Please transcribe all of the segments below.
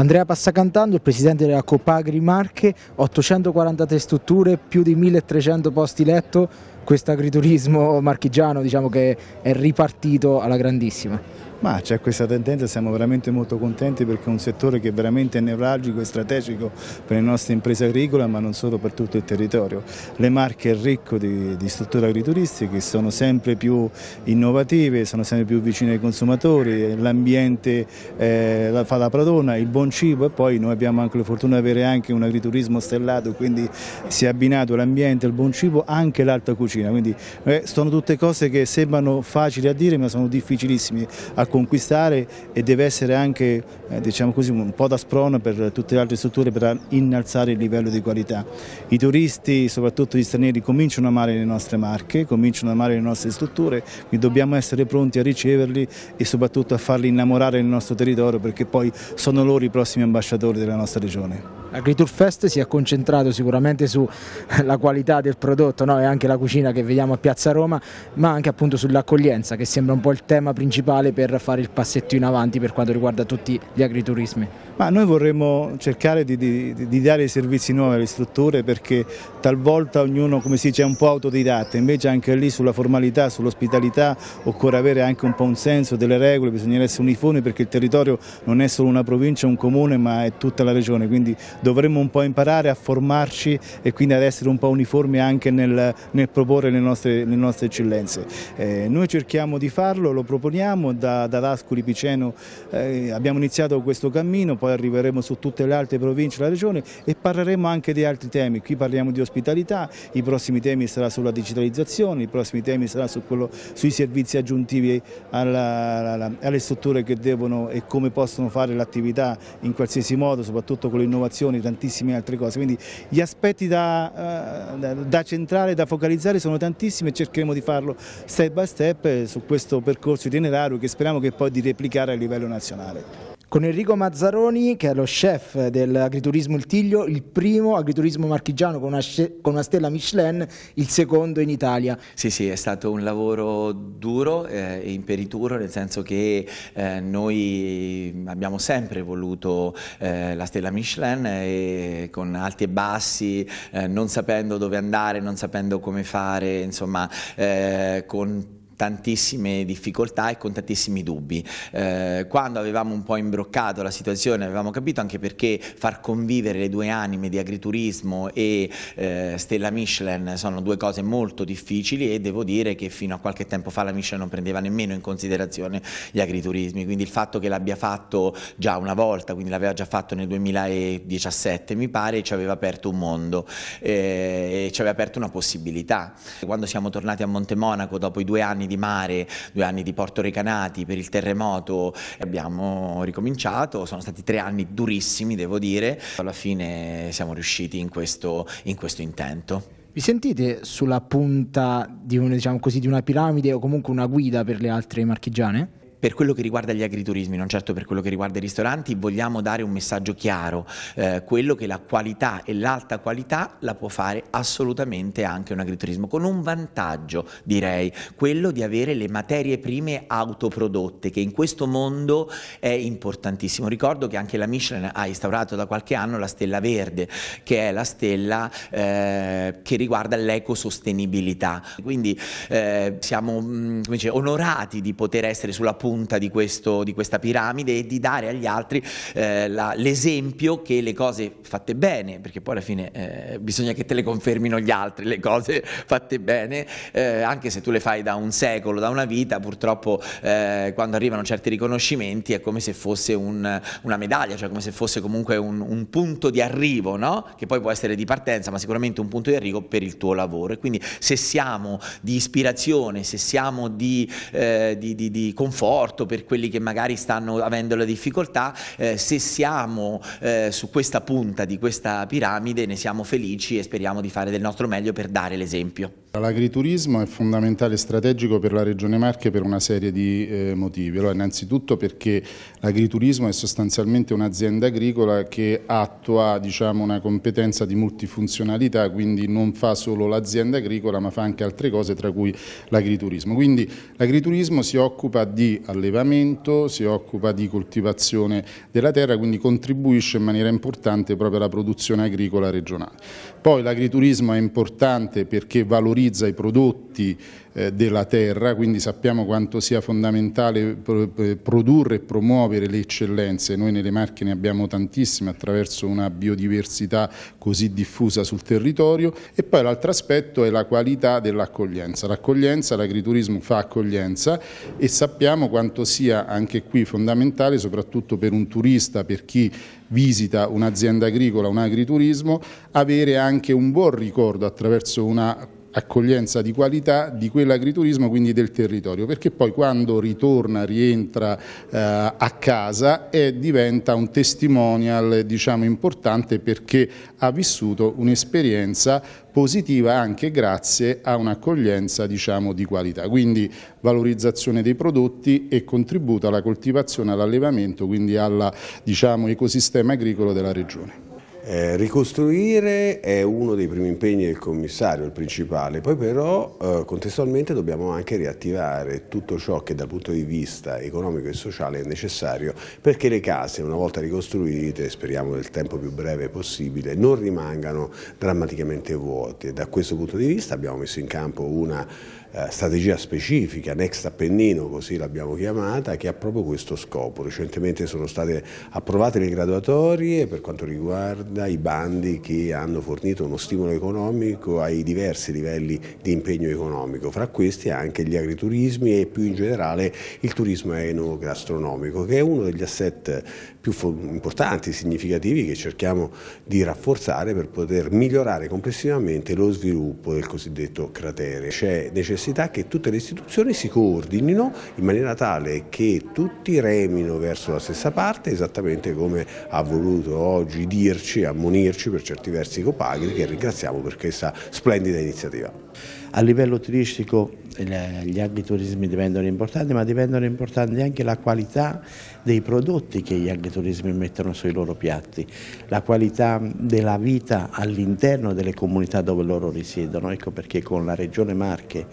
Andrea Passacantando, il presidente della Copagri Marche, 843 strutture, più di 1300 posti letto, questo agriturismo marchigiano diciamo che è ripartito alla grandissima. Ma c'è questa tendenza, siamo veramente molto contenti perché è un settore che è veramente nevralgico e strategico per le nostre imprese agricole ma non solo per tutto il territorio. Le Marche è ricco di, di strutture agrituristiche sono sempre più innovative, sono sempre più vicine ai consumatori, l'ambiente eh, la fa la pradona, il buon cibo e poi noi abbiamo anche la fortuna di avere anche un agriturismo stellato, quindi si è abbinato l'ambiente, il buon cibo, anche l'alta cucina, quindi eh, sono tutte cose che sembrano facili a dire ma sono difficilissime a conquistare e deve essere anche eh, diciamo così, un po' da sprono per tutte le altre strutture per innalzare il livello di qualità. I turisti, soprattutto gli stranieri, cominciano a amare le nostre marche, cominciano a amare le nostre strutture, quindi dobbiamo essere pronti a riceverli e soprattutto a farli innamorare del nostro territorio perché poi sono loro i prossimi ambasciatori della nostra regione. Agritur Fest si è concentrato sicuramente sulla qualità del prodotto no? e anche la cucina che vediamo a Piazza Roma, ma anche appunto sull'accoglienza che sembra un po' il tema principale per fare il passetto in avanti per quanto riguarda tutti gli agriturismi. Ma noi vorremmo cercare di, di, di dare servizi nuovi alle strutture perché talvolta ognuno come si dice è un po' autodidatta, invece anche lì sulla formalità, sull'ospitalità occorre avere anche un po' un senso delle regole, bisogna essere uniformi perché il territorio non è solo una provincia, un comune ma è tutta la regione, quindi dovremmo un po' imparare a formarci e quindi ad essere un po' uniformi anche nel, nel proporre le nostre, le nostre eccellenze. Eh, noi cerchiamo di farlo, lo proponiamo, da, da Lascuri Piceno eh, abbiamo iniziato questo cammino, poi arriveremo su tutte le altre province della regione e parleremo anche di altri temi, qui parliamo di ospitalità, i prossimi temi sarà sulla digitalizzazione, i prossimi temi sarà su quello, sui servizi aggiuntivi alla, alla, alle strutture che devono e come possono fare l'attività in qualsiasi modo, soprattutto con l'innovazione e tantissime altre cose, quindi gli aspetti da, eh, da, da centrare, da focalizzare sono tantissimi e cercheremo di farlo step by step eh, su questo percorso itinerario che speriamo che poi di replicare a livello nazionale con Enrico Mazzaroni che è lo chef dell'agriturismo Il Tiglio, il primo agriturismo marchigiano con una, con una, stella Michelin, il secondo in Italia. Sì, sì, è stato un lavoro duro eh, e eh, imperituro, nel senso che eh, noi abbiamo sempre voluto eh, la stella Michelin e con alti e bassi, eh, non sapendo dove andare, non sapendo come fare, insomma, eh, con tantissime difficoltà e con tantissimi dubbi. Eh, quando avevamo un po' imbroccato la situazione avevamo capito anche perché far convivere le due anime di agriturismo e eh, Stella Michelin sono due cose molto difficili e devo dire che fino a qualche tempo fa la Michelin non prendeva nemmeno in considerazione gli agriturismi, quindi il fatto che l'abbia fatto già una volta, quindi l'aveva già fatto nel 2017 mi pare, ci aveva aperto un mondo eh, e ci aveva aperto una possibilità. Quando siamo tornati a Monte Monaco dopo i due anni di mare, due anni di Porto Recanati per il terremoto, abbiamo ricominciato, sono stati tre anni durissimi devo dire, alla fine siamo riusciti in questo, in questo intento. Vi sentite sulla punta di, un, diciamo così, di una piramide o comunque una guida per le altre marchigiane? per quello che riguarda gli agriturismi, non certo per quello che riguarda i ristoranti, vogliamo dare un messaggio chiaro, eh, quello che la qualità e l'alta qualità la può fare assolutamente anche un agriturismo, con un vantaggio direi, quello di avere le materie prime autoprodotte, che in questo mondo è importantissimo. Ricordo che anche la Michelin ha instaurato da qualche anno la stella verde, che è la stella eh, che riguarda l'ecosostenibilità, quindi eh, siamo mm, dice, onorati di poter essere sulla punta punta di, questo, di questa piramide e di dare agli altri eh, la, l'esempio che le cose fatte bene, perché poi alla fine eh, bisogna che te le confermino gli altri, le cose fatte bene, eh, anche se tu le fai da un secolo, da una vita, purtroppo eh, quando arrivano certi riconoscimenti è come se fosse un, una medaglia, cioè come se fosse comunque un, un punto di arrivo, no? che poi può essere di partenza, ma sicuramente un punto di arrivo per il tuo lavoro. E quindi se siamo di ispirazione, se siamo di, eh, di, di, di conforto, supporto per quelli che magari stanno avendo le difficoltà, eh, se siamo eh, su questa punta di questa piramide ne siamo felici e speriamo di fare del nostro meglio per dare l'esempio. L'agriturismo è fondamentale e strategico per la Regione Marche per una serie di eh, motivi. Allora, innanzitutto perché l'agriturismo è sostanzialmente un'azienda agricola che attua diciamo, una competenza di multifunzionalità, quindi non fa solo l'azienda agricola ma fa anche altre cose tra cui l'agriturismo. Quindi l'agriturismo si occupa di allevamento, si occupa di coltivazione della terra, quindi contribuisce in maniera importante proprio alla produzione agricola regionale. Poi l'agriturismo è importante perché valorizza valorizza i prodotti eh, della terra, quindi sappiamo quanto sia fondamentale eh, produrre e promuovere le eccellenze. Noi nelle Marche ne abbiamo tantissime attraverso una biodiversità così diffusa sul territorio e poi l'altro aspetto è la qualità dell'accoglienza. L'accoglienza, l'agriturismo fa accoglienza e sappiamo quanto sia anche qui fondamentale soprattutto per un turista, per chi visita un'azienda agricola, un agriturismo, avere anche un buon ricordo attraverso una accoglienza di qualità di quell'agriturismo, quindi del territorio, perché poi quando ritorna, rientra eh, a casa è, diventa un testimonial diciamo, importante perché ha vissuto un'esperienza positiva anche grazie a un'accoglienza diciamo, di qualità, quindi valorizzazione dei prodotti e contributo alla coltivazione, all'allevamento, quindi all'ecosistema diciamo, agricolo della regione. Eh, ricostruire è uno dei primi impegni del commissario, il principale, poi però eh, contestualmente dobbiamo anche riattivare tutto ciò che dal punto di vista economico e sociale è necessario perché le case una volta ricostruite, speriamo nel tempo più breve possibile, non rimangano drammaticamente vuote. Da questo punto di vista abbiamo messo in campo una eh, strategia specifica, Next Appennino così l'abbiamo chiamata, che ha proprio questo scopo. Recentemente sono state approvate le graduatorie per quanto riguarda i bandi che hanno fornito uno stimolo economico ai diversi livelli di impegno economico, fra questi anche gli agriturismi e più in generale il turismo enogastronomico, che è uno degli asset più importanti, significativi che cerchiamo di rafforzare per poter migliorare complessivamente lo sviluppo del cosiddetto cratere. C'è necessità necessità che tutte le istituzioni si coordinino in maniera tale che tutti remino verso la stessa parte, esattamente come ha voluto oggi dirci, ammonirci per certi versi Copagri, che ringraziamo per questa splendida iniziativa. A livello turistico eh, gli agriturismi diventano importanti, ma diventano importanti anche la qualità dei prodotti che gli agriturismi mettono sui loro piatti, la qualità della vita all'interno delle comunità dove loro risiedono. Ecco perché con la Regione Marche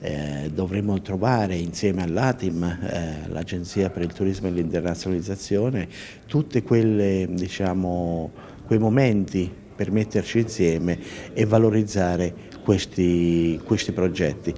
eh, dovremo trovare insieme all'ATIM, eh, l'Agenzia per il Turismo e l'Internazionalizzazione, tutti diciamo, quei momenti per metterci insieme e valorizzare questi, questi progetti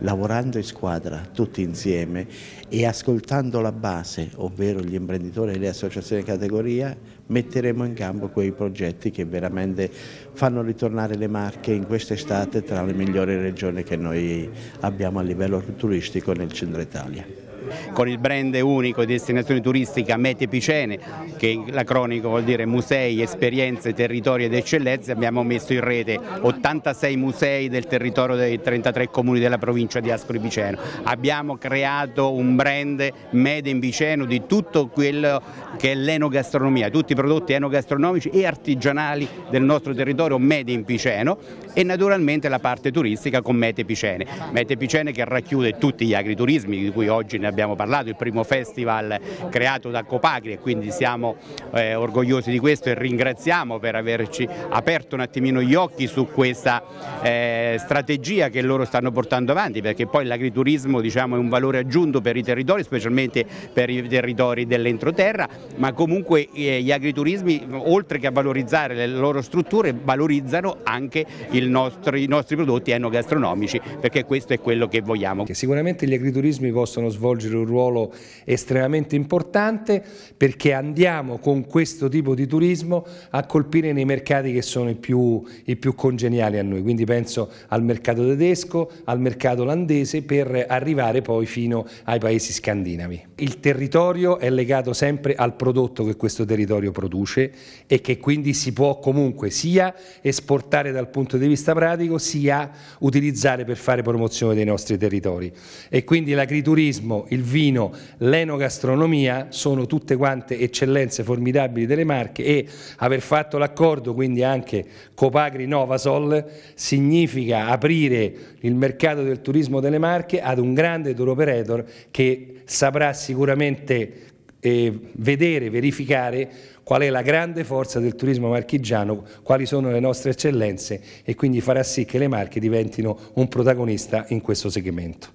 lavorando in squadra, tutti insieme e ascoltando la base, ovvero gli imprenditori e le associazioni di categoria, metteremo in campo quei progetti che veramente fanno ritornare le Marche in quest'estate tra le migliori regioni che noi abbiamo a livello turistico nel centro Italia con il brand unico di destinazione turistica Mete Picene, che l'acronico vuol dire musei, esperienze, territori ed eccellenze, abbiamo messo in rete 86 musei del territorio dei 33 comuni della provincia di Ascoli Piceno. Abbiamo creato un brand Made in Piceno di tutto quello che è l'enogastronomia, tutti i prodotti enogastronomici e artigianali del nostro territorio Made in Piceno e naturalmente la parte turistica con Mete Picene. Mete Picene che racchiude tutti gli agriturismi di cui oggi ne abbiamo abbiamo parlato, il primo festival creato da Copagri e quindi siamo eh, orgogliosi di questo e ringraziamo per averci aperto un attimino gli occhi su questa eh, strategia che loro stanno portando avanti perché poi l'agriturismo diciamo, è un valore aggiunto per i territori, specialmente per i territori dell'entroterra, ma comunque eh, gli agriturismi oltre che a valorizzare le loro strutture valorizzano anche nostro, i nostri prodotti enogastronomici perché questo è quello che vogliamo. Sicuramente gli agriturismi possono svolgere svolgere un ruolo estremamente importante perché andiamo con questo tipo di turismo a colpire nei mercati che sono i più, i più congeniali a noi, quindi penso al mercato tedesco, al mercato olandese per arrivare poi fino ai paesi scandinavi. Il territorio è legato sempre al prodotto che questo territorio produce e che quindi si può comunque sia esportare dal punto di vista pratico sia utilizzare per fare promozione dei nostri territori e quindi l'agriturismo, il il vino, l'enogastronomia sono tutte quante eccellenze formidabili delle Marche e aver fatto l'accordo quindi anche Copagri Novasol significa aprire il mercato del turismo delle Marche ad un grande tour operator che saprà sicuramente e vedere, verificare qual è la grande forza del turismo marchigiano, quali sono le nostre eccellenze e quindi farà sì che le Marche diventino un protagonista in questo segmento.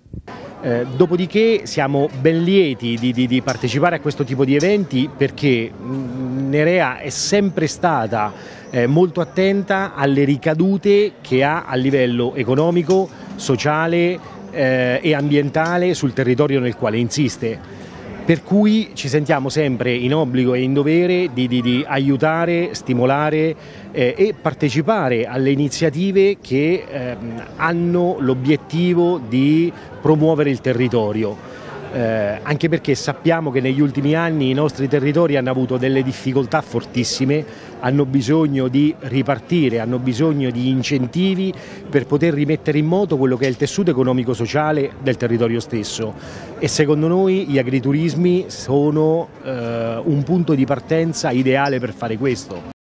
Eh, dopodiché siamo ben lieti di, di, di, partecipare a questo tipo di eventi perché mm, Nerea è sempre stata eh, molto attenta alle ricadute che ha a livello economico, sociale eh, e ambientale sul territorio nel quale insiste per cui ci sentiamo sempre in obbligo e in dovere di, di, di aiutare, stimolare eh, e partecipare alle iniziative che eh, hanno l'obiettivo di promuovere il territorio eh, anche perché sappiamo che negli ultimi anni i nostri territori hanno avuto delle difficoltà fortissime, hanno bisogno di ripartire, hanno bisogno di incentivi per poter rimettere in moto quello che è il tessuto economico-sociale del territorio stesso e secondo noi gli agriturismi sono eh, un punto di partenza ideale per fare questo.